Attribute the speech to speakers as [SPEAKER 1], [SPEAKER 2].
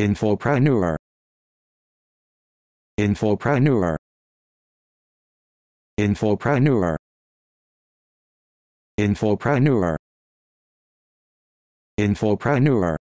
[SPEAKER 1] Infopreneur. Infopreneur. Infopreneur. Infopreneur. Infopreneur.